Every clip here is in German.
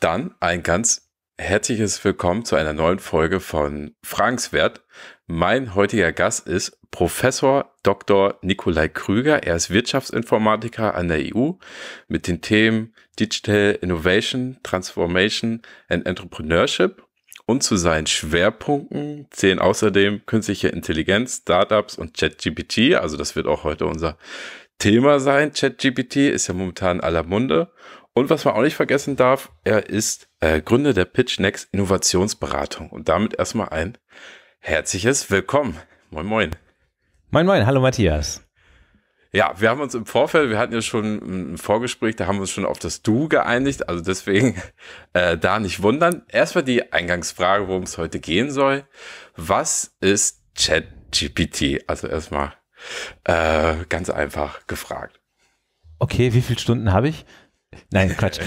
Dann ein ganz herzliches Willkommen zu einer neuen Folge von Fragenswert. Mein heutiger Gast ist Professor Dr. Nikolai Krüger. Er ist Wirtschaftsinformatiker an der EU mit den Themen Digital Innovation, Transformation and Entrepreneurship. Und zu seinen Schwerpunkten zählen außerdem künstliche Intelligenz, Startups und ChatGPT. Also das wird auch heute unser Thema sein. ChatGPT ist ja momentan aller Munde und was man auch nicht vergessen darf, er ist äh, Gründer der PitchNext Innovationsberatung. Und damit erstmal ein herzliches Willkommen. Moin, moin. Moin, moin. Hallo, Matthias. Ja, wir haben uns im Vorfeld, wir hatten ja schon ein Vorgespräch, da haben wir uns schon auf das Du geeinigt. Also deswegen äh, da nicht wundern. Erstmal die Eingangsfrage, worum es heute gehen soll. Was ist ChatGPT? Also erstmal äh, ganz einfach gefragt. Okay, wie viele Stunden habe ich? Nein, Quatsch.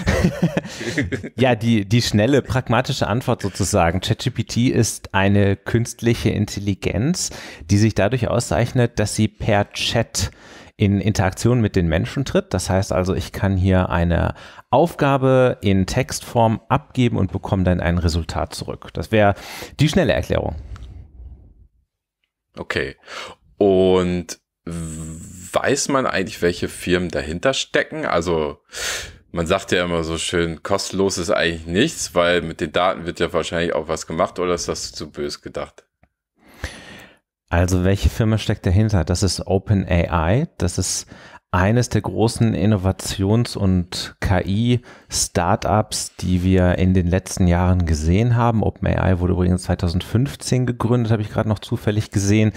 ja, die, die schnelle, pragmatische Antwort sozusagen. ChatGPT ist eine künstliche Intelligenz, die sich dadurch auszeichnet, dass sie per Chat in Interaktion mit den Menschen tritt. Das heißt also, ich kann hier eine Aufgabe in Textform abgeben und bekomme dann ein Resultat zurück. Das wäre die schnelle Erklärung. Okay. Und weiß man eigentlich, welche Firmen dahinter stecken? Also man sagt ja immer so schön, kostenlos ist eigentlich nichts, weil mit den Daten wird ja wahrscheinlich auch was gemacht oder ist das zu bös gedacht? Also welche Firma steckt dahinter? Das ist OpenAI, das ist eines der großen Innovations- und KI-Startups, die wir in den letzten Jahren gesehen haben. OpenAI wurde übrigens 2015 gegründet, habe ich gerade noch zufällig gesehen.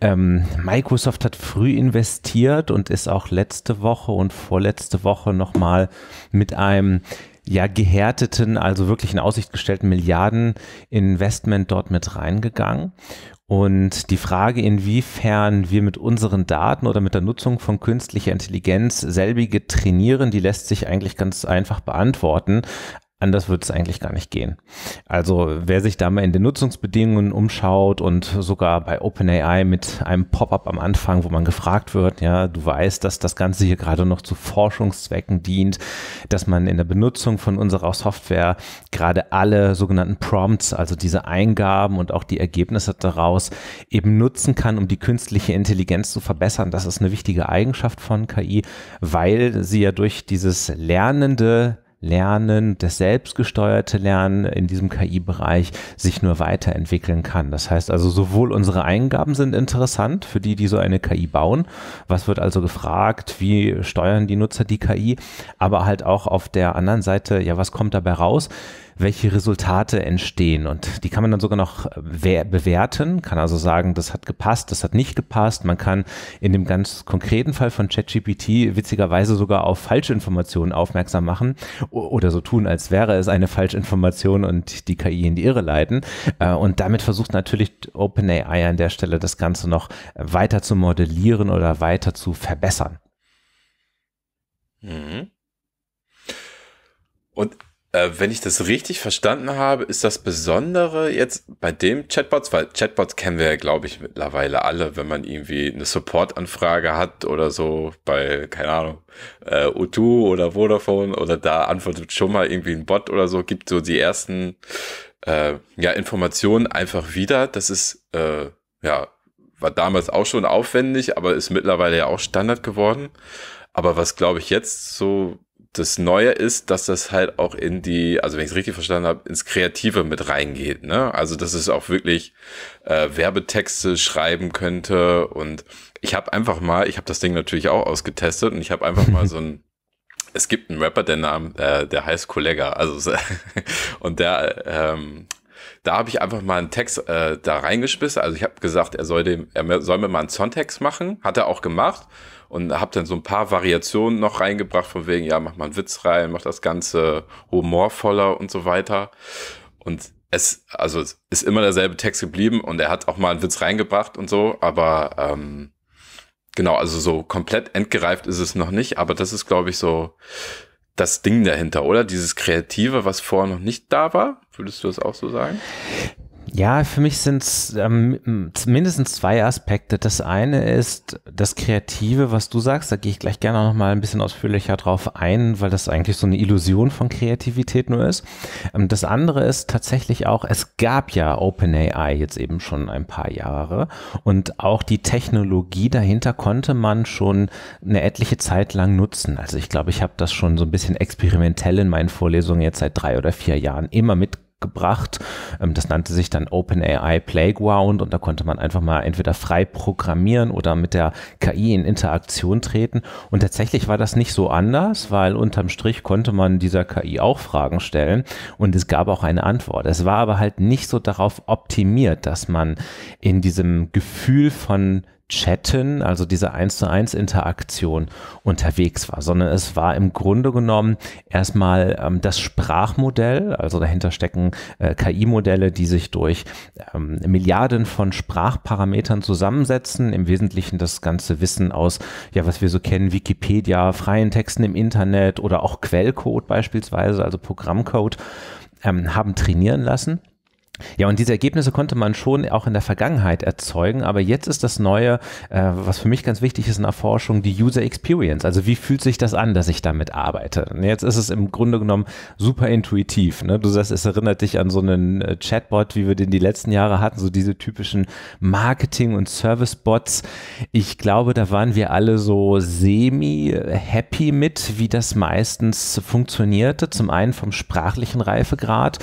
Ähm, Microsoft hat früh investiert und ist auch letzte Woche und vorletzte Woche nochmal mit einem ja, gehärteten, also wirklich in Aussicht gestellten Milliarden Investment dort mit reingegangen. Und die Frage, inwiefern wir mit unseren Daten oder mit der Nutzung von künstlicher Intelligenz selbige trainieren, die lässt sich eigentlich ganz einfach beantworten. Anders wird es eigentlich gar nicht gehen. Also wer sich da mal in den Nutzungsbedingungen umschaut und sogar bei OpenAI mit einem Pop-up am Anfang, wo man gefragt wird, ja, du weißt, dass das Ganze hier gerade noch zu Forschungszwecken dient, dass man in der Benutzung von unserer Software gerade alle sogenannten Prompts, also diese Eingaben und auch die Ergebnisse daraus eben nutzen kann, um die künstliche Intelligenz zu verbessern. Das ist eine wichtige Eigenschaft von KI, weil sie ja durch dieses lernende Lernen, das selbstgesteuerte Lernen in diesem KI-Bereich sich nur weiterentwickeln kann. Das heißt also, sowohl unsere Eingaben sind interessant für die, die so eine KI bauen. Was wird also gefragt? Wie steuern die Nutzer die KI? Aber halt auch auf der anderen Seite, ja, was kommt dabei raus? welche Resultate entstehen. Und die kann man dann sogar noch äh, bewerten, kann also sagen, das hat gepasst, das hat nicht gepasst. Man kann in dem ganz konkreten Fall von ChatGPT witzigerweise sogar auf falsche Informationen aufmerksam machen oder so tun, als wäre es eine Falschinformation und die KI in die Irre leiten. Äh, und damit versucht natürlich OpenAI an der Stelle das Ganze noch weiter zu modellieren oder weiter zu verbessern. Mhm. Und äh, wenn ich das richtig verstanden habe, ist das Besondere jetzt bei dem Chatbots, weil Chatbots kennen wir ja, glaube ich, mittlerweile alle, wenn man irgendwie eine Support-Anfrage hat oder so bei, keine Ahnung, äh, O2 oder Vodafone oder da antwortet schon mal irgendwie ein Bot oder so, gibt so die ersten äh, ja, Informationen einfach wieder. Das ist, äh, ja, war damals auch schon aufwendig, aber ist mittlerweile ja auch Standard geworden. Aber was, glaube ich, jetzt so das Neue ist, dass das halt auch in die, also wenn ich es richtig verstanden habe, ins Kreative mit reingeht. Ne? Also dass es auch wirklich äh, Werbetexte schreiben könnte. Und ich habe einfach mal, ich habe das Ding natürlich auch ausgetestet und ich habe einfach mal so ein es gibt einen Rapper, der Name, äh, der heißt Kollega, also und der, ähm, da habe ich einfach mal einen Text äh, da reingespissen. Also ich habe gesagt, er soll dem, er soll mir mal einen Songtext machen, hat er auch gemacht und habe dann so ein paar Variationen noch reingebracht, von wegen, ja, mach mal einen Witz rein, mach das Ganze humorvoller und so weiter. Und es, also es ist immer derselbe Text geblieben und er hat auch mal einen Witz reingebracht und so, aber ähm, genau, also so komplett endgereift ist es noch nicht, aber das ist, glaube ich, so das Ding dahinter, oder? Dieses Kreative, was vorher noch nicht da war, würdest du das auch so sagen? Ja, für mich sind es ähm, mindestens zwei Aspekte. Das eine ist das Kreative, was du sagst. Da gehe ich gleich gerne noch mal ein bisschen ausführlicher drauf ein, weil das eigentlich so eine Illusion von Kreativität nur ist. Ähm, das andere ist tatsächlich auch, es gab ja OpenAI jetzt eben schon ein paar Jahre und auch die Technologie dahinter konnte man schon eine etliche Zeit lang nutzen. Also ich glaube, ich habe das schon so ein bisschen experimentell in meinen Vorlesungen jetzt seit drei oder vier Jahren immer mitgebracht gebracht. Ähm, das nannte sich dann OpenAI Playground und da konnte man einfach mal entweder frei programmieren oder mit der KI in Interaktion treten. Und tatsächlich war das nicht so anders, weil unterm Strich konnte man dieser KI auch Fragen stellen und es gab auch eine Antwort. Es war aber halt nicht so darauf optimiert, dass man in diesem Gefühl von Chatten, also diese 1 zu 1 Interaktion unterwegs war, sondern es war im Grunde genommen erstmal ähm, das Sprachmodell, also dahinter stecken äh, KI-Modelle, die sich durch ähm, Milliarden von Sprachparametern zusammensetzen, im Wesentlichen das ganze Wissen aus, ja, was wir so kennen, Wikipedia, freien Texten im Internet oder auch Quellcode beispielsweise, also Programmcode, ähm, haben trainieren lassen ja, und diese Ergebnisse konnte man schon auch in der Vergangenheit erzeugen, aber jetzt ist das Neue, äh, was für mich ganz wichtig ist in der Forschung, die User Experience. Also wie fühlt sich das an, dass ich damit arbeite? Und jetzt ist es im Grunde genommen super intuitiv. Ne? Du sagst, es erinnert dich an so einen äh, Chatbot, wie wir den die letzten Jahre hatten, so diese typischen Marketing- und Service-Bots. Ich glaube, da waren wir alle so semi-happy mit, wie das meistens funktionierte. Zum einen vom sprachlichen Reifegrad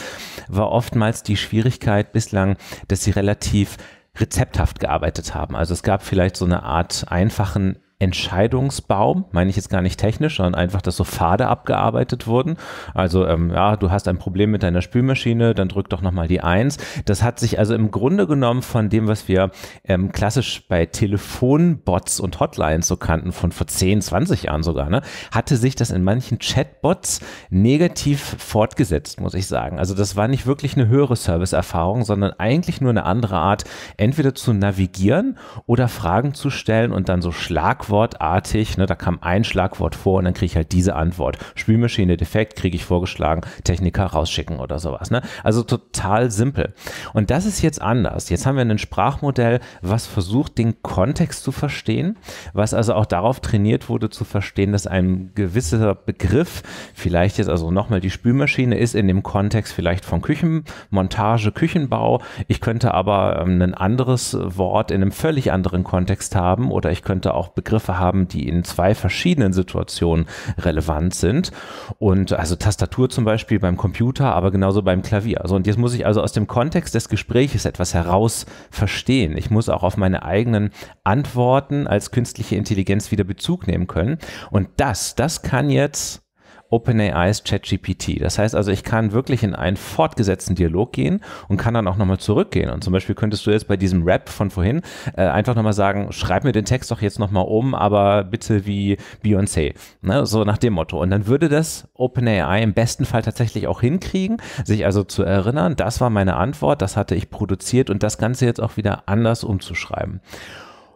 war oftmals die schwierige Schwierigkeit bislang, dass sie relativ rezepthaft gearbeitet haben. Also es gab vielleicht so eine Art einfachen Entscheidungsbaum, meine ich jetzt gar nicht technisch, sondern einfach, dass so Pfade abgearbeitet wurden. Also ähm, ja, du hast ein Problem mit deiner Spülmaschine, dann drück doch nochmal die Eins. Das hat sich also im Grunde genommen von dem, was wir ähm, klassisch bei Telefonbots und Hotlines so kannten, von vor 10, 20 Jahren sogar, ne, hatte sich das in manchen Chatbots negativ fortgesetzt, muss ich sagen. Also das war nicht wirklich eine höhere Serviceerfahrung, sondern eigentlich nur eine andere Art, entweder zu navigieren oder Fragen zu stellen und dann so Schlag schlagwortartig, ne, da kam ein Schlagwort vor und dann kriege ich halt diese Antwort. Spülmaschine defekt, kriege ich vorgeschlagen, Techniker rausschicken oder sowas. Ne? Also total simpel. Und das ist jetzt anders. Jetzt haben wir ein Sprachmodell, was versucht, den Kontext zu verstehen, was also auch darauf trainiert wurde, zu verstehen, dass ein gewisser Begriff, vielleicht jetzt also nochmal die Spülmaschine, ist in dem Kontext vielleicht von Küchenmontage, Küchenbau. Ich könnte aber ähm, ein anderes Wort in einem völlig anderen Kontext haben oder ich könnte auch Begriff Begriffe haben, die in zwei verschiedenen Situationen relevant sind. Und also Tastatur zum Beispiel beim Computer, aber genauso beim Klavier. Also, und jetzt muss ich also aus dem Kontext des Gespräches etwas heraus verstehen. Ich muss auch auf meine eigenen Antworten als künstliche Intelligenz wieder Bezug nehmen können. Und das, das kann jetzt OpenAIs ChatGPT. Das heißt also, ich kann wirklich in einen fortgesetzten Dialog gehen und kann dann auch nochmal zurückgehen. Und zum Beispiel könntest du jetzt bei diesem Rap von vorhin äh, einfach nochmal sagen, schreib mir den Text doch jetzt nochmal um, aber bitte wie Beyoncé. Ne? So nach dem Motto. Und dann würde das OpenAI im besten Fall tatsächlich auch hinkriegen, sich also zu erinnern, das war meine Antwort, das hatte ich produziert und das Ganze jetzt auch wieder anders umzuschreiben.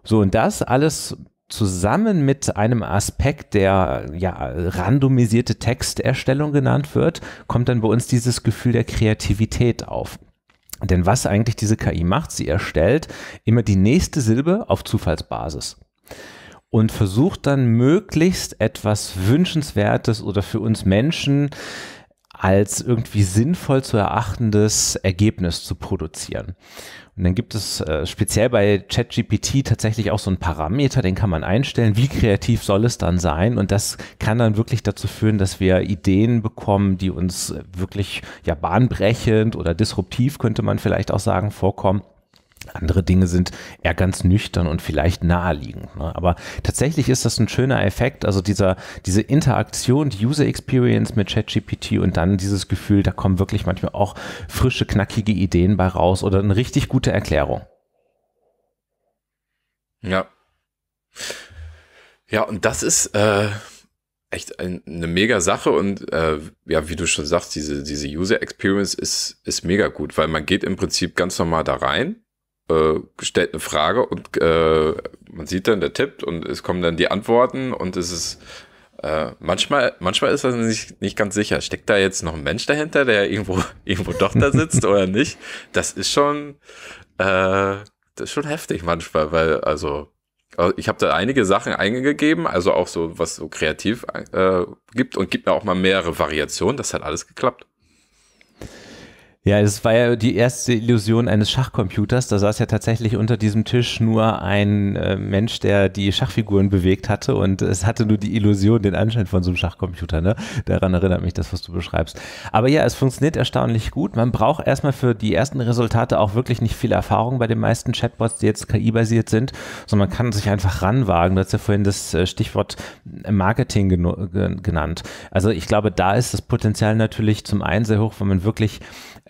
So, und das alles zusammen mit einem Aspekt, der ja randomisierte Texterstellung genannt wird, kommt dann bei uns dieses Gefühl der Kreativität auf. Denn was eigentlich diese KI macht, sie erstellt immer die nächste Silbe auf Zufallsbasis und versucht dann möglichst etwas Wünschenswertes oder für uns Menschen als irgendwie sinnvoll zu erachtendes Ergebnis zu produzieren. Und dann gibt es äh, speziell bei ChatGPT tatsächlich auch so einen Parameter, den kann man einstellen, wie kreativ soll es dann sein? Und das kann dann wirklich dazu führen, dass wir Ideen bekommen, die uns wirklich ja bahnbrechend oder disruptiv, könnte man vielleicht auch sagen, vorkommen. Andere Dinge sind eher ganz nüchtern und vielleicht naheliegend. Ne? Aber tatsächlich ist das ein schöner Effekt, also dieser, diese Interaktion, die User Experience mit ChatGPT und dann dieses Gefühl, da kommen wirklich manchmal auch frische, knackige Ideen bei raus oder eine richtig gute Erklärung. Ja. Ja, und das ist äh, echt ein, eine mega Sache und äh, ja, wie du schon sagst, diese, diese User Experience ist, ist mega gut, weil man geht im Prinzip ganz normal da rein äh, stellt eine Frage und äh, man sieht dann, der tippt und es kommen dann die Antworten und es ist äh, manchmal, manchmal ist das nicht, nicht ganz sicher. Steckt da jetzt noch ein Mensch dahinter, der irgendwo, irgendwo doch da sitzt oder nicht? Das ist schon, äh, das ist schon heftig manchmal, weil also, also ich habe da einige Sachen eingegeben, also auch so was so kreativ äh, gibt und gibt mir auch mal mehrere Variationen. Das hat alles geklappt. Ja, es war ja die erste Illusion eines Schachcomputers. Da saß ja tatsächlich unter diesem Tisch nur ein äh, Mensch, der die Schachfiguren bewegt hatte und es hatte nur die Illusion, den Anschein von so einem Schachcomputer. Ne? Daran erinnert mich das, was du beschreibst. Aber ja, es funktioniert erstaunlich gut. Man braucht erstmal für die ersten Resultate auch wirklich nicht viel Erfahrung bei den meisten Chatbots, die jetzt KI-basiert sind, sondern man kann sich einfach ranwagen. Du hast ja vorhin das äh, Stichwort Marketing genannt. Also ich glaube, da ist das Potenzial natürlich zum einen sehr hoch, wenn man wirklich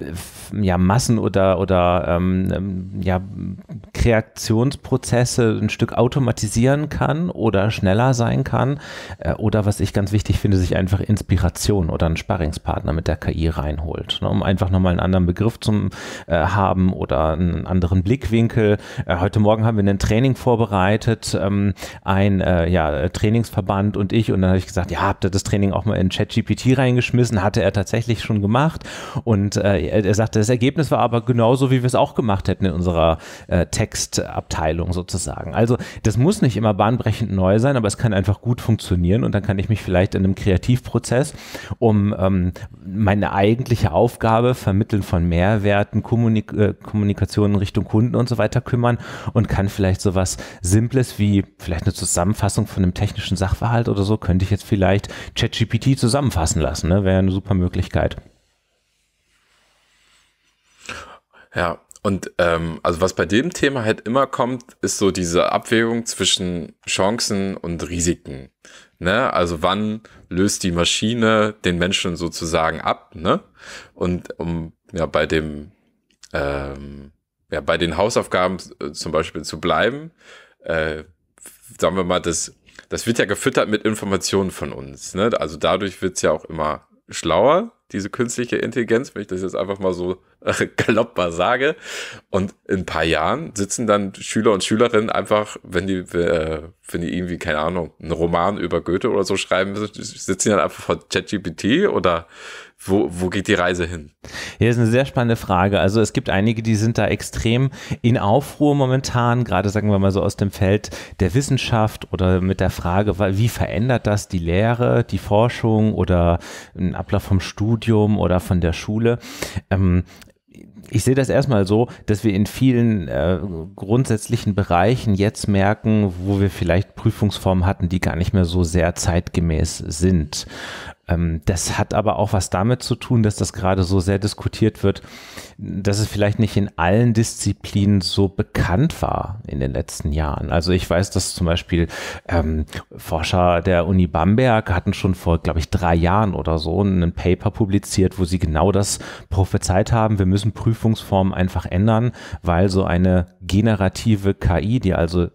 Äh, ja, Massen oder, oder ähm, ähm, ja, Kreationsprozesse ein Stück automatisieren kann oder schneller sein kann. Äh, oder was ich ganz wichtig finde, sich einfach Inspiration oder einen Sparringspartner mit der KI reinholt, ne, um einfach nochmal einen anderen Begriff zu äh, haben oder einen anderen Blickwinkel. Äh, heute Morgen haben wir ein Training vorbereitet, ähm, ein äh, ja, Trainingsverband und ich. Und dann habe ich gesagt, ja, habt ihr das Training auch mal in ChatGPT reingeschmissen? Hatte er tatsächlich schon gemacht. Und äh, er, sagte, das Ergebnis war aber genauso, wie wir es auch gemacht hätten in unserer äh, Textabteilung sozusagen. Also das muss nicht immer bahnbrechend neu sein, aber es kann einfach gut funktionieren und dann kann ich mich vielleicht in einem Kreativprozess um ähm, meine eigentliche Aufgabe, Vermitteln von Mehrwerten, Kommunik äh, Kommunikation in Richtung Kunden und so weiter kümmern und kann vielleicht sowas Simples wie vielleicht eine Zusammenfassung von einem technischen Sachverhalt oder so, könnte ich jetzt vielleicht ChatGPT zusammenfassen lassen. Ne? Wäre eine super Möglichkeit. Ja, und ähm, also was bei dem Thema halt immer kommt, ist so diese Abwägung zwischen Chancen und Risiken. Ne? Also wann löst die Maschine den Menschen sozusagen ab? Ne? Und um ja bei dem ähm, ja bei den Hausaufgaben äh, zum Beispiel zu bleiben, äh, sagen wir mal, das das wird ja gefüttert mit Informationen von uns. Ne? Also dadurch wird's ja auch immer schlauer diese künstliche Intelligenz, wenn ich das jetzt einfach mal so äh, galoppbar sage. Und in ein paar Jahren sitzen dann Schüler und Schülerinnen einfach, wenn die, äh, wenn die irgendwie, keine Ahnung, einen Roman über Goethe oder so schreiben müssen, sitzen die dann einfach vor ChatGPT oder wo, wo geht die Reise hin? Hier ist eine sehr spannende Frage. Also es gibt einige, die sind da extrem in Aufruhr momentan, gerade sagen wir mal so aus dem Feld der Wissenschaft oder mit der Frage, wie verändert das die Lehre, die Forschung oder ein Ablauf vom Studium oder von der Schule? Ähm, ich sehe das erstmal so, dass wir in vielen äh, grundsätzlichen Bereichen jetzt merken, wo wir vielleicht Prüfungsformen hatten, die gar nicht mehr so sehr zeitgemäß sind. Ähm, das hat aber auch was damit zu tun, dass das gerade so sehr diskutiert wird, dass es vielleicht nicht in allen Disziplinen so bekannt war in den letzten Jahren. Also ich weiß, dass zum Beispiel ähm, Forscher der Uni Bamberg hatten schon vor, glaube ich, drei Jahren oder so einen Paper publiziert, wo sie genau das prophezeit haben. Wir müssen Prüfungsformen einfach ändern, weil so eine generative KI, die also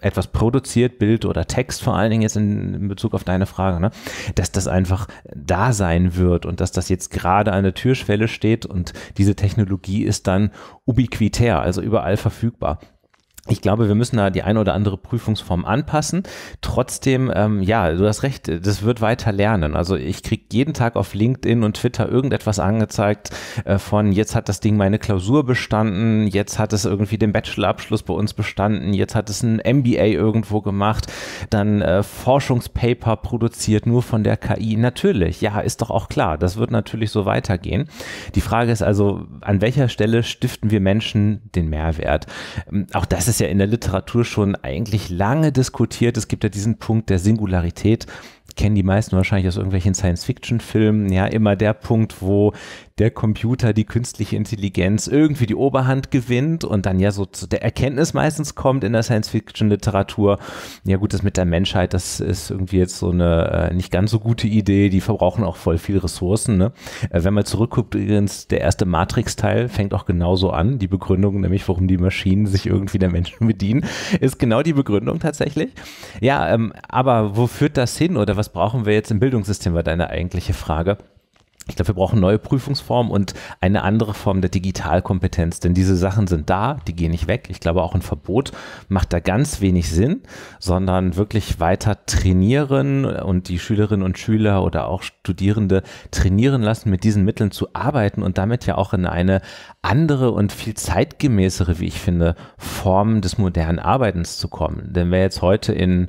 etwas produziert, Bild oder Text vor allen Dingen jetzt in, in Bezug auf deine Frage, ne? dass das einfach da sein wird und dass das jetzt gerade an der Türschwelle steht und diese Technologie ist dann ubiquitär, also überall verfügbar ich glaube, wir müssen da die eine oder andere Prüfungsform anpassen. Trotzdem, ähm, ja, du hast recht, das wird weiter lernen. Also ich kriege jeden Tag auf LinkedIn und Twitter irgendetwas angezeigt äh, von, jetzt hat das Ding meine Klausur bestanden, jetzt hat es irgendwie den Bachelorabschluss bei uns bestanden, jetzt hat es ein MBA irgendwo gemacht, dann äh, Forschungspaper produziert nur von der KI. Natürlich, ja, ist doch auch klar, das wird natürlich so weitergehen. Die Frage ist also, an welcher Stelle stiften wir Menschen den Mehrwert? Ähm, auch das ist ja in der Literatur schon eigentlich lange diskutiert. Es gibt ja diesen Punkt der Singularität, kennen die meisten wahrscheinlich aus irgendwelchen Science-Fiction-Filmen, ja, immer der Punkt, wo der Computer, die künstliche Intelligenz irgendwie die Oberhand gewinnt und dann ja so zu der Erkenntnis meistens kommt in der Science-Fiction-Literatur, ja gut, das mit der Menschheit, das ist irgendwie jetzt so eine äh, nicht ganz so gute Idee, die verbrauchen auch voll viel Ressourcen. Ne? Äh, wenn man zurückguckt, übrigens, der erste Matrix-Teil fängt auch genauso an, die Begründung, nämlich warum die Maschinen sich irgendwie der Menschen bedienen, ist genau die Begründung tatsächlich. Ja, ähm, aber wo führt das hin oder was brauchen wir jetzt im Bildungssystem, war deine eigentliche Frage ich glaube, wir brauchen neue Prüfungsformen und eine andere Form der Digitalkompetenz, denn diese Sachen sind da, die gehen nicht weg. Ich glaube, auch ein Verbot macht da ganz wenig Sinn, sondern wirklich weiter trainieren und die Schülerinnen und Schüler oder auch Studierende trainieren lassen, mit diesen Mitteln zu arbeiten und damit ja auch in eine andere und viel zeitgemäßere, wie ich finde, Form des modernen Arbeitens zu kommen. Denn wer jetzt heute in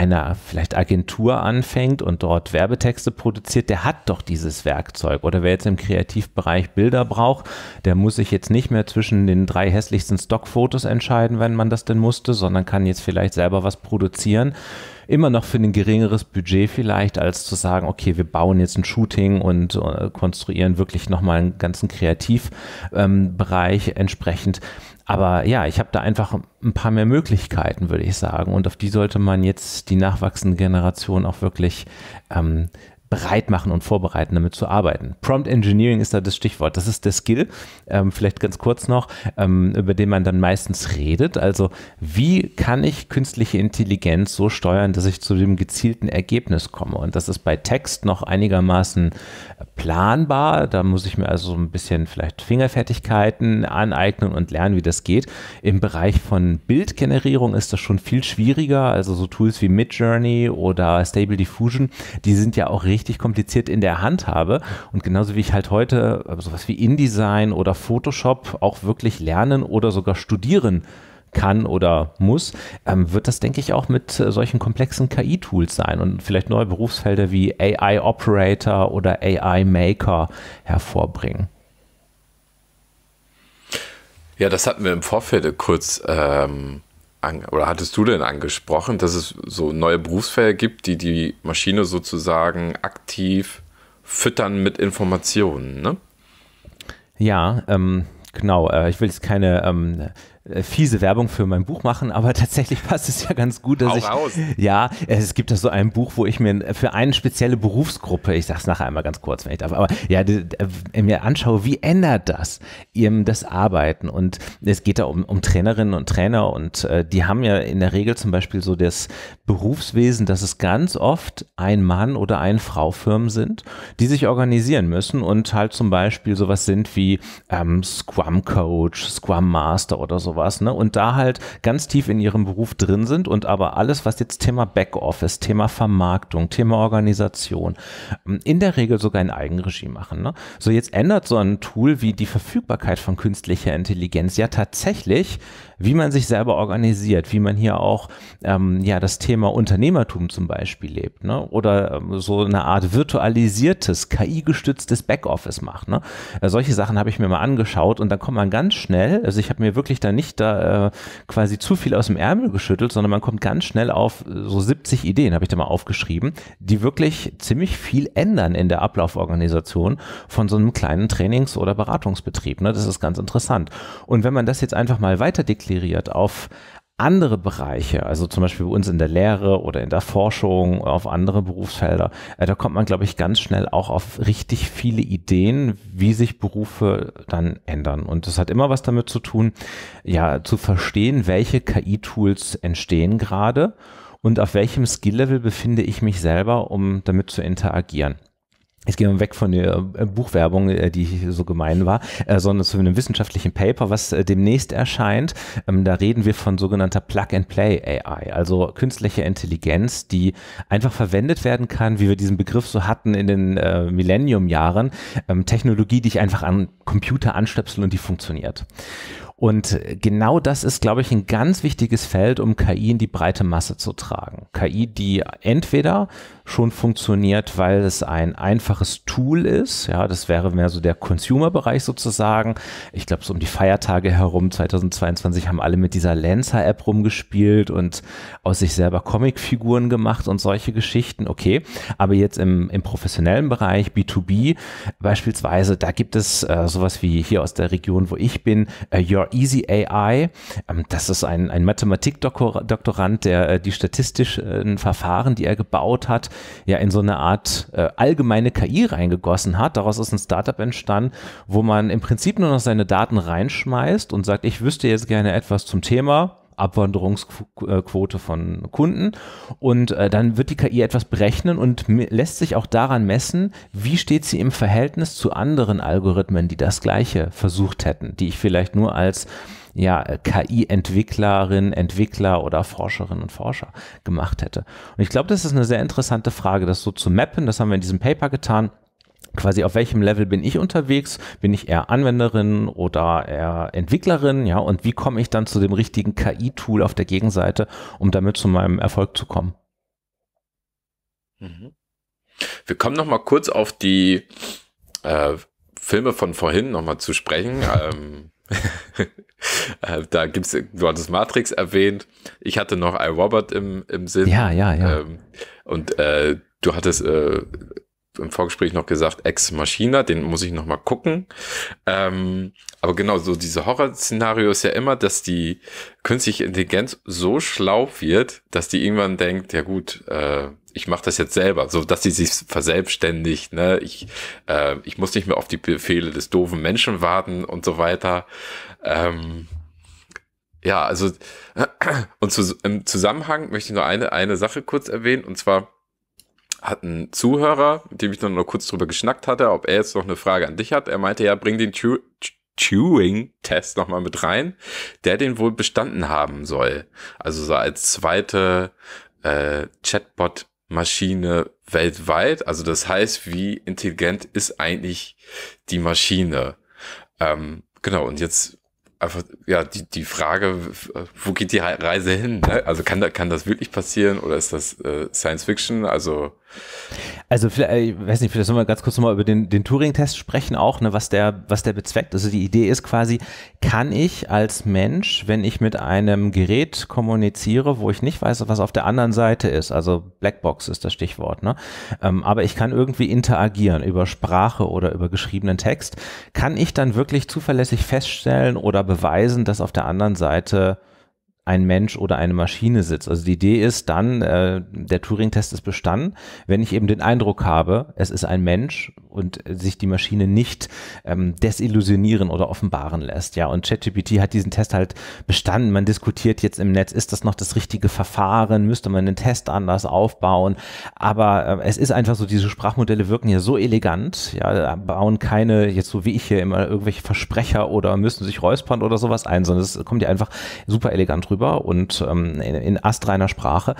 einer vielleicht Agentur anfängt und dort Werbetexte produziert, der hat doch dieses Werkzeug. Oder wer jetzt im Kreativbereich Bilder braucht, der muss sich jetzt nicht mehr zwischen den drei hässlichsten Stockfotos entscheiden, wenn man das denn musste, sondern kann jetzt vielleicht selber was produzieren. Immer noch für ein geringeres Budget vielleicht, als zu sagen, okay, wir bauen jetzt ein Shooting und äh, konstruieren wirklich nochmal einen ganzen Kreativbereich ähm, entsprechend. Aber ja, ich habe da einfach ein paar mehr Möglichkeiten, würde ich sagen. Und auf die sollte man jetzt die nachwachsende Generation auch wirklich ähm, bereit machen und vorbereiten, damit zu arbeiten. Prompt Engineering ist da das Stichwort. Das ist der Skill, ähm, vielleicht ganz kurz noch, ähm, über den man dann meistens redet. Also wie kann ich künstliche Intelligenz so steuern, dass ich zu dem gezielten Ergebnis komme? Und das ist bei Text noch einigermaßen planbar. Da muss ich mir also ein bisschen vielleicht Fingerfertigkeiten aneignen und lernen, wie das geht. Im Bereich von Bildgenerierung ist das schon viel schwieriger. Also so Tools wie Midjourney oder Stable Diffusion, die sind ja auch richtig kompliziert in der Handhabe. Und genauso wie ich halt heute also sowas wie InDesign oder Photoshop auch wirklich lernen oder sogar studieren kann oder muss, ähm, wird das, denke ich, auch mit äh, solchen komplexen KI-Tools sein und vielleicht neue Berufsfelder wie AI-Operator oder AI-Maker hervorbringen. Ja, das hatten wir im Vorfeld kurz, ähm, an, oder hattest du denn angesprochen, dass es so neue Berufsfelder gibt, die die Maschine sozusagen aktiv füttern mit Informationen, ne? Ja, ähm, genau. Äh, ich will jetzt keine ähm, äh, fiese Werbung für mein Buch machen, aber tatsächlich passt es ja ganz gut, dass Hau ich raus. ja, es gibt da so ein Buch, wo ich mir für eine spezielle Berufsgruppe, ich sage es nachher einmal ganz kurz, wenn ich darf, aber ja, äh, mir anschaue, wie ändert das eben das Arbeiten und es geht da um, um Trainerinnen und Trainer und äh, die haben ja in der Regel zum Beispiel so das Berufswesen, dass es ganz oft ein Mann oder ein Frau Firmen sind, die sich organisieren müssen und halt zum Beispiel sowas sind wie ähm, Scrum Coach, Scrum Master oder sowas sowas, ne? Und da halt ganz tief in ihrem Beruf drin sind und aber alles, was jetzt Thema Backoffice, Thema Vermarktung, Thema Organisation, ähm, in der Regel sogar in Eigenregie machen. Ne? So jetzt ändert so ein Tool wie die Verfügbarkeit von künstlicher Intelligenz ja tatsächlich wie man sich selber organisiert, wie man hier auch ähm, ja das Thema Unternehmertum zum Beispiel lebt, ne? Oder ähm, so eine Art virtualisiertes, KI-gestütztes Backoffice macht. Ne? Äh, solche Sachen habe ich mir mal angeschaut und dann kommt man ganz schnell, also ich habe mir wirklich da nicht da äh, quasi zu viel aus dem Ärmel geschüttelt, sondern man kommt ganz schnell auf äh, so 70 Ideen, habe ich da mal aufgeschrieben, die wirklich ziemlich viel ändern in der Ablauforganisation von so einem kleinen Trainings- oder Beratungsbetrieb. Ne? Das ist ganz interessant. Und wenn man das jetzt einfach mal weiter deklariert, transferiert auf andere Bereiche, also zum Beispiel bei uns in der Lehre oder in der Forschung, auf andere Berufsfelder, äh, da kommt man, glaube ich, ganz schnell auch auf richtig viele Ideen, wie sich Berufe dann ändern. Und das hat immer was damit zu tun, ja, zu verstehen, welche KI-Tools entstehen gerade und auf welchem Skill-Level befinde ich mich selber, um damit zu interagieren. Jetzt gehen wir weg von der äh, Buchwerbung, äh, die so gemein war, äh, sondern zu einem wissenschaftlichen Paper, was demnächst erscheint. Ähm, da reden wir von sogenannter Plug-and-Play-AI, also künstlicher Intelligenz, die einfach verwendet werden kann, wie wir diesen Begriff so hatten in den Millennium-Jahren. Ähm, Technologie, die ich einfach an Computer anstöpsel und die funktioniert. Und genau das ist, glaube ich, ein ganz wichtiges Feld, um KI in die breite Masse zu tragen. KI, die entweder schon funktioniert, weil es ein einfaches Tool ist. Ja, das wäre mehr so der Consumer-Bereich sozusagen. Ich glaube, so um die Feiertage herum 2022 haben alle mit dieser Lancer-App rumgespielt und aus sich selber Comicfiguren gemacht und solche Geschichten. Okay, aber jetzt im, im professionellen Bereich, B2B beispielsweise, da gibt es äh, sowas wie hier aus der Region, wo ich bin, äh, Your Easy AI. Ähm, das ist ein, ein Mathematikdoktorand, der äh, die statistischen äh, Verfahren, die er gebaut hat, ja in so eine Art äh, allgemeine KI reingegossen hat. Daraus ist ein Startup entstanden, wo man im Prinzip nur noch seine Daten reinschmeißt und sagt, ich wüsste jetzt gerne etwas zum Thema. Abwanderungsquote von Kunden. Und äh, dann wird die KI etwas berechnen und lässt sich auch daran messen, wie steht sie im Verhältnis zu anderen Algorithmen, die das gleiche versucht hätten, die ich vielleicht nur als ja, äh, KI-Entwicklerin, Entwickler oder Forscherinnen und Forscher gemacht hätte. Und ich glaube, das ist eine sehr interessante Frage, das so zu mappen. Das haben wir in diesem Paper getan quasi auf welchem Level bin ich unterwegs? Bin ich eher Anwenderin oder eher Entwicklerin? Ja, und wie komme ich dann zu dem richtigen KI-Tool auf der Gegenseite, um damit zu meinem Erfolg zu kommen? Mhm. Wir kommen noch mal kurz auf die äh, Filme von vorhin noch mal zu sprechen. Ähm, Äh, da gibt's, du hattest Matrix erwähnt. Ich hatte noch iRobot im, im Sinn. Ja, ja, ja. Ähm, und äh, du hattest äh, im Vorgespräch noch gesagt, Ex Machina, den muss ich nochmal gucken. Ähm, aber genau, so diese Horror-Szenario ist ja immer, dass die künstliche Intelligenz so schlau wird, dass die irgendwann denkt, ja gut, äh, ich mache das jetzt selber, so dass sie sich verselbstständigt. Ne? Ich, äh, ich muss nicht mehr auf die Befehle des doofen Menschen warten und so weiter. Ähm, ja, also und zu, im Zusammenhang möchte ich nur eine, eine Sache kurz erwähnen und zwar hat ein Zuhörer, mit dem ich noch, noch kurz drüber geschnackt hatte, ob er jetzt noch eine Frage an dich hat. Er meinte ja, bring den Chew Chewing-Test nochmal mit rein, der den wohl bestanden haben soll. Also so als zweite äh, Chatbot Maschine weltweit. Also das heißt, wie intelligent ist eigentlich die Maschine? Ähm, genau, und jetzt einfach, ja, die, die Frage, äh, wo geht die Reise hin? Ne? Also kann, kann das wirklich passieren oder ist das äh, Science Fiction? Also also, äh, ich weiß nicht, vielleicht sollen wir ganz kurz nochmal über den, den Turing-Test sprechen auch, ne, was, der, was der bezweckt. Also die Idee ist quasi, kann ich als Mensch, wenn ich mit einem Gerät kommuniziere, wo ich nicht weiß, was auf der anderen Seite ist, also Blackbox ist das Stichwort, ne, ähm, aber ich kann irgendwie interagieren über Sprache oder über geschriebenen Text, kann ich dann wirklich zuverlässig feststellen oder beweisen, dass auf der anderen Seite ein Mensch oder eine Maschine sitzt. Also die Idee ist dann, äh, der Turing-Test ist bestanden, wenn ich eben den Eindruck habe, es ist ein Mensch und sich die Maschine nicht ähm, desillusionieren oder offenbaren lässt. Ja, und ChatGPT hat diesen Test halt bestanden. Man diskutiert jetzt im Netz, ist das noch das richtige Verfahren? Müsste man den Test anders aufbauen? Aber äh, es ist einfach so, diese Sprachmodelle wirken ja so elegant, ja, bauen keine, jetzt so wie ich hier immer irgendwelche Versprecher oder müssen sich räuspern oder sowas ein, sondern es kommt ja einfach super elegant rüber darüber und ähm, in, in astreiner Sprache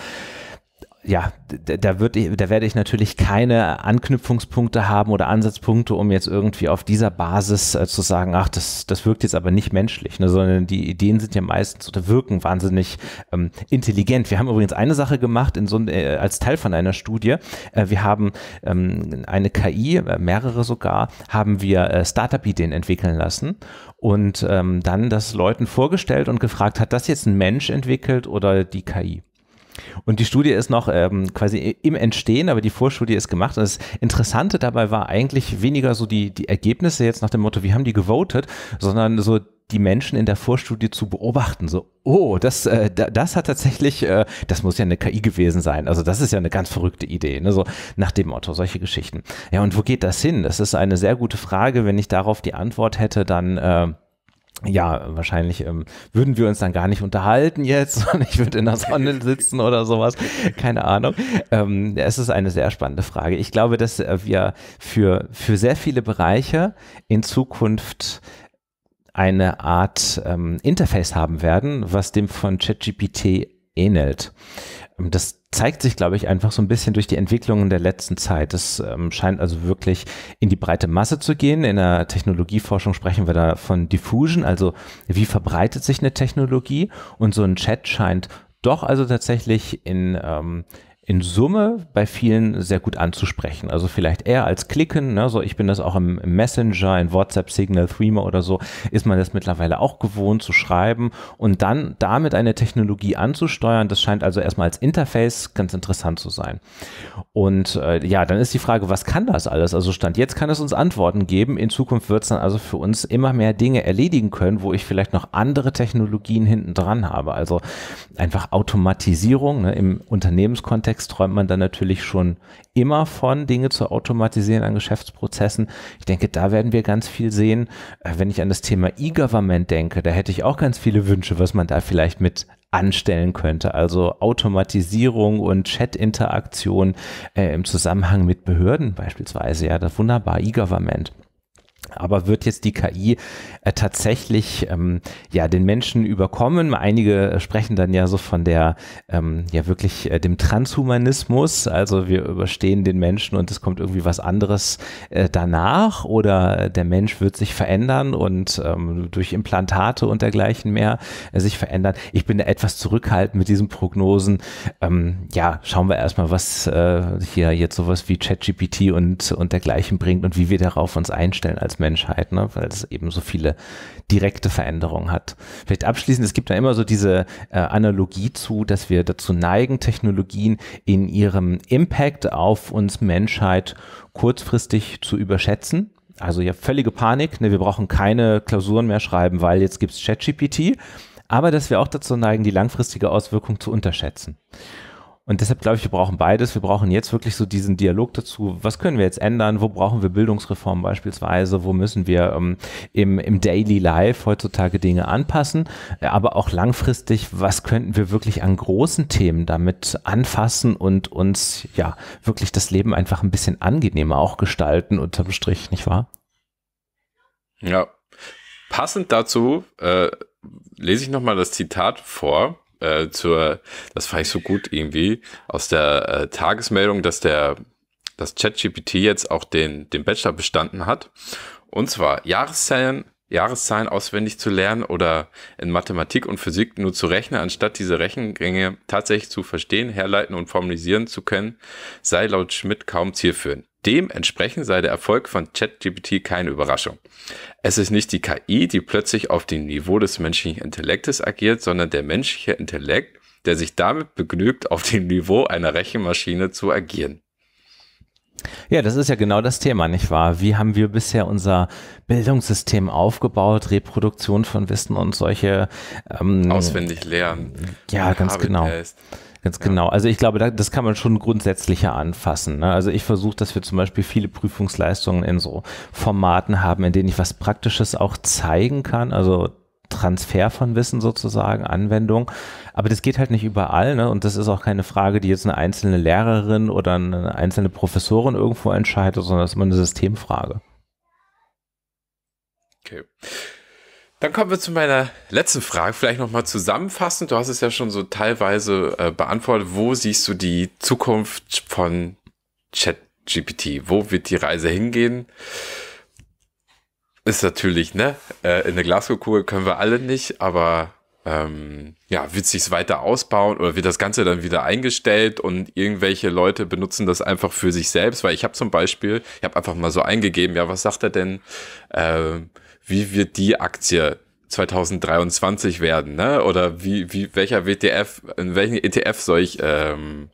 ja, da, wird, da werde ich natürlich keine Anknüpfungspunkte haben oder Ansatzpunkte, um jetzt irgendwie auf dieser Basis äh, zu sagen, ach, das, das wirkt jetzt aber nicht menschlich, ne, sondern die Ideen sind ja meistens oder wirken wahnsinnig ähm, intelligent. Wir haben übrigens eine Sache gemacht in so, äh, als Teil von einer Studie. Äh, wir haben ähm, eine KI, äh, mehrere sogar, haben wir äh, Startup-Ideen entwickeln lassen und ähm, dann das Leuten vorgestellt und gefragt, hat das jetzt ein Mensch entwickelt oder die KI? Und die Studie ist noch ähm, quasi im Entstehen, aber die Vorstudie ist gemacht. Und das Interessante dabei war eigentlich weniger so die, die Ergebnisse jetzt nach dem Motto, wie haben die gewotet, sondern so die Menschen in der Vorstudie zu beobachten. So, oh, das, äh, das hat tatsächlich, äh, das muss ja eine KI gewesen sein. Also das ist ja eine ganz verrückte Idee. Ne? So nach dem Motto, solche Geschichten. Ja, und wo geht das hin? Das ist eine sehr gute Frage. Wenn ich darauf die Antwort hätte, dann äh, ja, wahrscheinlich ähm, würden wir uns dann gar nicht unterhalten jetzt, sondern ich würde in der Sonne sitzen oder sowas. Keine Ahnung. Ähm, es ist eine sehr spannende Frage. Ich glaube, dass äh, wir für, für sehr viele Bereiche in Zukunft eine Art ähm, Interface haben werden, was dem von ChatGPT ähnelt. Ähm, das zeigt sich, glaube ich, einfach so ein bisschen durch die Entwicklungen der letzten Zeit. Das ähm, scheint also wirklich in die breite Masse zu gehen. In der Technologieforschung sprechen wir da von Diffusion, also wie verbreitet sich eine Technologie. Und so ein Chat scheint doch also tatsächlich in ähm, in Summe bei vielen sehr gut anzusprechen. Also vielleicht eher als Klicken, ne? so ich bin das auch im, Messenger, in WhatsApp, Signal, Threema oder so, ist man das mittlerweile auch gewohnt zu schreiben und dann damit eine Technologie anzusteuern. Das scheint also erstmal als Interface ganz interessant zu sein. Und äh, ja, dann ist die Frage, was kann das alles? Also Stand jetzt kann es uns Antworten geben. In Zukunft wird es dann also für uns immer mehr Dinge erledigen können, wo ich vielleicht noch andere Technologien hinten dran habe. Also einfach Automatisierung ne? im Unternehmenskontext Analytics träumt man dann natürlich schon immer von, Dinge zu automatisieren an Geschäftsprozessen. Ich denke, da werden wir ganz viel sehen. Äh, wenn ich an das Thema E-Government denke, da hätte ich auch ganz viele Wünsche, was man da vielleicht mit anstellen könnte. Also Automatisierung und Chat-Interaktion äh, im Zusammenhang mit Behörden beispielsweise. Ja, das wunderbar. E-Government. Aber wird jetzt die KI äh, tatsächlich ähm, ja den Menschen überkommen? Einige äh, sprechen dann ja so von der ähm, ja wirklich äh, dem Transhumanismus, also wir überstehen den Menschen und es kommt irgendwie was anderes äh, danach oder äh, der Mensch wird sich verändern und ähm, durch Implantate und dergleichen mehr äh, sich verändern. Ich bin da etwas zurückhaltend mit diesen Prognosen. Ähm, ja, schauen wir erstmal, was hier jetzt sowas wie ChatGPT und und dergleichen bringt und wie wir darauf uns einstellen als Menschheit, ne? weil es eben so viele direkte Veränderungen hat. Vielleicht abschließend, es gibt ja immer so diese äh, Analogie zu, dass wir dazu neigen, Technologien in ihrem Impact auf uns Menschheit kurzfristig zu überschätzen. Also ja, völlige Panik, ne? wir brauchen keine Klausuren mehr schreiben, weil jetzt gibt es ChatGPT, aber dass wir auch dazu neigen, die langfristige Auswirkung zu unterschätzen. Und deshalb glaube ich, wir brauchen beides. Wir brauchen jetzt wirklich so diesen Dialog dazu. Was können wir jetzt ändern? Wo brauchen wir Bildungsreformen beispielsweise? Wo müssen wir ähm, im, im Daily Life heutzutage Dinge anpassen? Aber auch langfristig, was könnten wir wirklich an großen Themen damit anfassen und uns ja wirklich das Leben einfach ein bisschen angenehmer auch gestalten unterm Strich, nicht wahr? Ja. Passend dazu äh, lese ich nochmal das Zitat vor äh, zur, das fand ich so gut irgendwie, aus der äh, Tagesmeldung, dass der, dass ChatGPT jetzt auch den, den Bachelor bestanden hat. Und zwar Jahreszahlen, Jahreszahlen auswendig zu lernen oder in Mathematik und Physik nur zu rechnen, anstatt diese Rechengänge tatsächlich zu verstehen, herleiten und formalisieren zu können, sei laut Schmidt kaum zielführend. Dementsprechend sei der Erfolg von ChatGPT keine Überraschung. Es ist nicht die KI, die plötzlich auf dem Niveau des menschlichen Intellektes agiert, sondern der menschliche Intellekt, der sich damit begnügt, auf dem Niveau einer Rechenmaschine zu agieren. Ja, das ist ja genau das Thema, nicht wahr? Wie haben wir bisher unser Bildungssystem aufgebaut, Reproduktion von Wissen und solche ähm, auswendig lernen. Ja, ganz genau. Test. Ganz ja. genau. Also ich glaube, das kann man schon grundsätzlicher anfassen. Ne? Also ich versuche, dass wir zum Beispiel viele Prüfungsleistungen in so Formaten haben, in denen ich was Praktisches auch zeigen kann. Also Transfer von Wissen sozusagen, Anwendung. Aber das geht halt nicht überall. Ne? Und das ist auch keine Frage, die jetzt eine einzelne Lehrerin oder eine einzelne Professorin irgendwo entscheidet, sondern das ist immer eine Systemfrage. Okay. Dann kommen wir zu meiner letzten Frage, vielleicht nochmal zusammenfassend. Du hast es ja schon so teilweise äh, beantwortet. Wo siehst du die Zukunft von ChatGPT? Wo wird die Reise hingehen? Ist natürlich, ne? Äh, in der Glasgow-Kugel können wir alle nicht, aber ähm, ja, wird sich weiter ausbauen oder wird das Ganze dann wieder eingestellt und irgendwelche Leute benutzen das einfach für sich selbst? Weil ich habe zum Beispiel, ich habe einfach mal so eingegeben, ja, was sagt er denn? Ähm, wie wird die Aktie 2023 werden, ne? Oder wie, wie, welcher WTF, in welchen ETF soll ich ähm,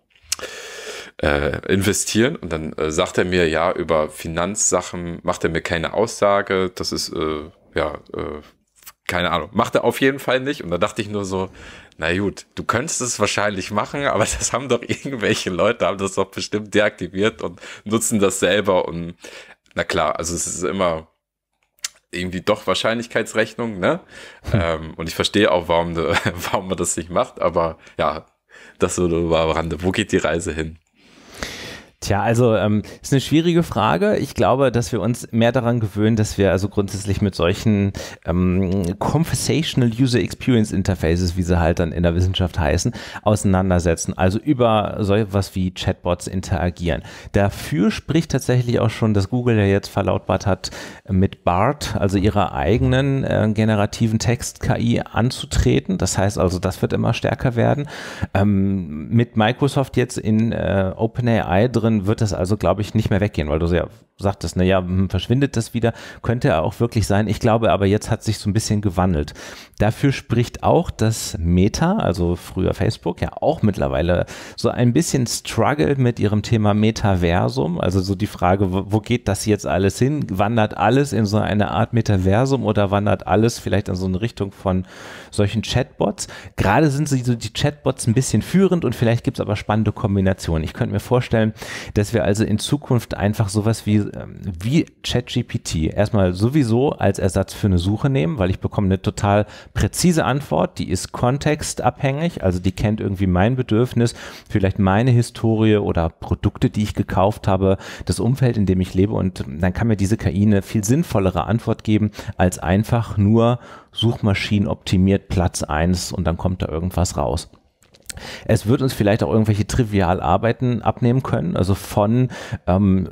äh, investieren? Und dann äh, sagt er mir, ja, über Finanzsachen macht er mir keine Aussage. Das ist, äh, ja, äh, keine Ahnung. Macht er auf jeden Fall nicht. Und da dachte ich nur so, na gut, du könntest es wahrscheinlich machen, aber das haben doch irgendwelche Leute, haben das doch bestimmt deaktiviert und nutzen das selber. Und na klar, also es ist immer irgendwie doch Wahrscheinlichkeitsrechnung, ne? Ähm, und ich verstehe auch, warum, warum man das nicht macht, aber ja, das so war Rande. Wo geht die Reise hin? Tja, also ähm, ist eine schwierige Frage. Ich glaube, dass wir uns mehr daran gewöhnen, dass wir also grundsätzlich mit solchen ähm, Conversational User Experience Interfaces, wie sie halt dann in der Wissenschaft heißen, auseinandersetzen. Also über so etwas wie Chatbots interagieren. Dafür spricht tatsächlich auch schon, dass Google ja jetzt verlautbart hat, mit BART, also ihrer eigenen äh, generativen Text-KI anzutreten. Das heißt also, das wird immer stärker werden. Ähm, mit Microsoft jetzt in äh, OpenAI drin anderen wird das also, glaube ich, nicht mehr weggehen, weil du ja sagtest, na ja, hm, verschwindet das wieder, könnte er auch wirklich sein. Ich glaube aber, jetzt hat sich so ein bisschen gewandelt. Dafür spricht auch, dass Meta, also früher Facebook, ja auch mittlerweile so ein bisschen struggle mit ihrem Thema Metaversum. Also so die Frage, wo, wo geht das jetzt alles hin? Wandert alles in so eine Art Metaversum oder wandert alles vielleicht in so eine Richtung von solchen Chatbots? Gerade sind sie so die Chatbots ein bisschen führend und vielleicht gibt es aber spannende Kombinationen. Ich könnte mir vorstellen, dass wir also in Zukunft einfach sowas wie ähm, wie ChatGPT erstmal sowieso als Ersatz für eine Suche nehmen, weil ich bekomme eine total präzise Antwort, die ist kontextabhängig, also die kennt irgendwie mein Bedürfnis, vielleicht meine Historie oder Produkte, die ich gekauft habe, das Umfeld, in dem ich lebe und dann kann mir diese KI eine viel sinnvollere Antwort geben als einfach nur Suchmaschinen optimiert Platz 1 und dann kommt da irgendwas raus. Es wird uns vielleicht auch irgendwelche Trivialarbeiten abnehmen können, also von ähm,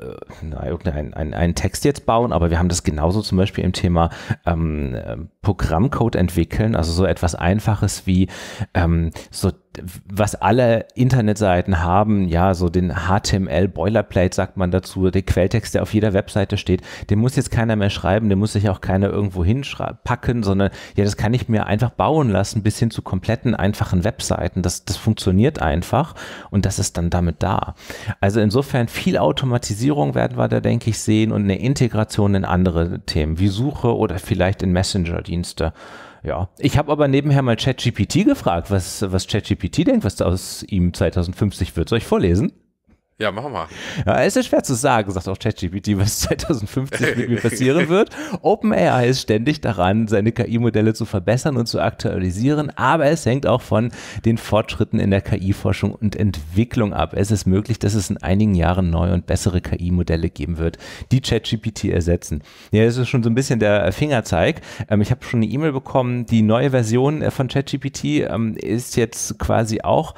irgendein, äh, ein, einen Text jetzt bauen, aber wir haben das genauso zum Beispiel im Thema ähm, Programmcode entwickeln, also so etwas Einfaches wie ähm, so was alle Internetseiten haben, ja, so den HTML Boilerplate sagt man dazu, der Quelltext, der auf jeder Webseite steht, den muss jetzt keiner mehr schreiben, den muss sich auch keiner irgendwo hinpacken, sondern ja, das kann ich mir einfach bauen lassen bis hin zu kompletten einfachen Webseiten. Das, das funktioniert einfach und das ist dann damit da. Also insofern viel Automatisierung werden wir da, denke ich, sehen und eine Integration in andere Themen wie Suche oder vielleicht in Messenger-Dienste. Ja, ich habe aber nebenher mal ChatGPT gefragt, was, was ChatGPT denkt, was aus ihm 2050 wird. Soll ich vorlesen? Ja, mach mal. Ja, es ist schwer zu sagen, sagt auch ChatGPT, was 2050 mit mir passieren wird. OpenAI ist ständig daran, seine KI-Modelle zu verbessern und zu aktualisieren, aber es hängt auch von den Fortschritten in der KI-Forschung und Entwicklung ab. Es ist möglich, dass es in einigen Jahren neue und bessere KI-Modelle geben wird, die ChatGPT ersetzen. Ja, es ist schon so ein bisschen der Fingerzeig. Ähm, ich habe schon eine E-Mail bekommen, die neue Version äh, von ChatGPT ähm, ist jetzt quasi auch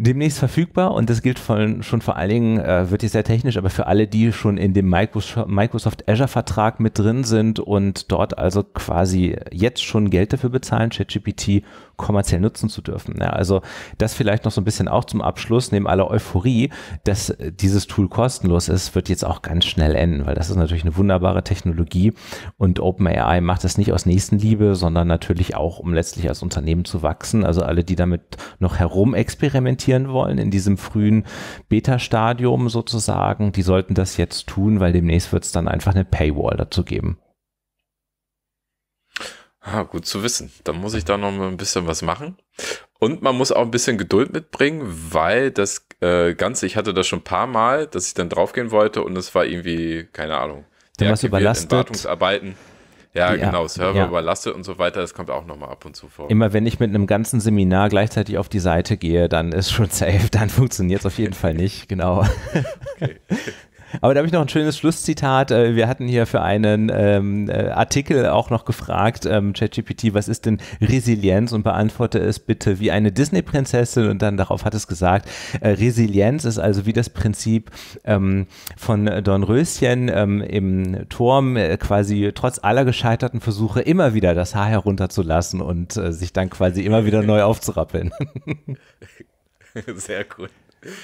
demnächst verfügbar und das gilt von, schon vor allen Dingen, äh, wird jetzt sehr technisch, aber für alle, die schon in dem Microsoft Azure Vertrag mit drin sind und dort also quasi jetzt schon Geld dafür bezahlen, ChatGPT kommerziell nutzen zu dürfen. Ja, also das vielleicht noch so ein bisschen auch zum Abschluss, neben aller Euphorie, dass äh, dieses Tool kostenlos ist, wird jetzt auch ganz schnell enden, weil das ist natürlich eine wunderbare Technologie und OpenAI macht das nicht aus Nächstenliebe, sondern natürlich auch, um letztlich als Unternehmen zu wachsen. Also alle, die damit noch herum experimentieren wollen, in diesem frühen Beta-Stadium sozusagen, die sollten das jetzt tun, weil demnächst wird es dann einfach eine Paywall dazu geben. Ah, gut zu wissen. Dann muss ich da noch mal ein bisschen was machen. Und man muss auch ein bisschen Geduld mitbringen, weil das äh, Ganze, ich hatte das schon ein paar Mal, dass ich dann draufgehen wollte und es war irgendwie, keine Ahnung, der was überlastet. Wartungsarbeiten. Ja, genau, ja, genau, Server ja. überlastet und so weiter, das kommt auch nochmal ab und zu vor. Immer wenn ich mit einem ganzen Seminar gleichzeitig auf die Seite gehe, dann ist schon safe, dann funktioniert es auf jeden Fall nicht, genau. Okay. Aber da habe ich noch ein schönes Schlusszitat. Äh, wir hatten hier für einen ähm, äh, Artikel auch noch gefragt, ähm, ChatGPT, was ist denn Resilienz? Und beantworte es bitte wie eine Disney-Prinzessin. Und dann darauf hat es gesagt, äh, Resilienz ist also wie das Prinzip ähm, von Dornröschen ähm, im Turm, äh, quasi trotz aller gescheiterten Versuche immer wieder das Haar herunterzulassen und äh, sich dann quasi immer wieder neu aufzurappeln. Sehr gut.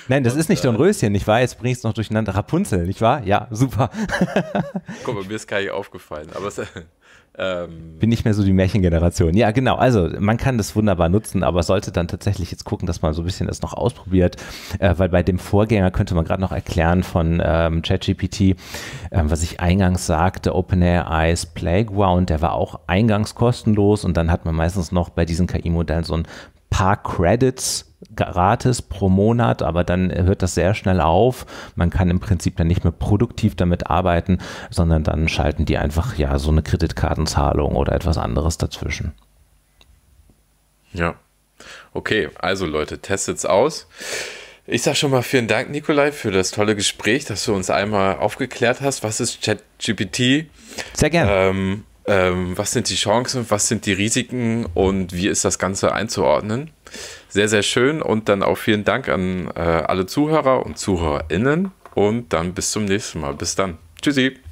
Nein, das und, ist nicht Don äh, Röschen, nicht wahr? Jetzt bringst du noch durcheinander. Rapunzel, nicht wahr? Ja, super. Guck mal, mir ist gar nicht aufgefallen, aber es, ähm, Bin nicht mehr so die Märchengeneration. Ja, genau. Also man kann das wunderbar nutzen, aber sollte dann tatsächlich jetzt gucken, dass man so ein bisschen das noch ausprobiert, äh, weil bei dem Vorgänger könnte man gerade noch erklären von ähm, ChatGPT, äh, was ich eingangs sagte, OpenAI's Playground, der war auch eingangs kostenlos und dann hat man meistens noch bei diesen KI-Modellen so ein paar Credits gratis pro Monat, aber dann hört das sehr schnell auf. Man kann im Prinzip dann nicht mehr produktiv damit arbeiten, sondern dann schalten die einfach ja so eine Kreditkartenzahlung oder etwas anderes dazwischen. Ja. Okay, also Leute, testet's aus. Ich sage schon mal vielen Dank, Nikolai, für das tolle Gespräch, dass du uns einmal aufgeklärt hast. Was ist ChatGPT? Sehr gerne. Ähm, ähm, was sind die Chancen, was sind die Risiken und wie ist das Ganze einzuordnen. Sehr, sehr schön und dann auch vielen Dank an äh, alle Zuhörer und ZuhörerInnen und dann bis zum nächsten Mal. Bis dann. Tschüssi.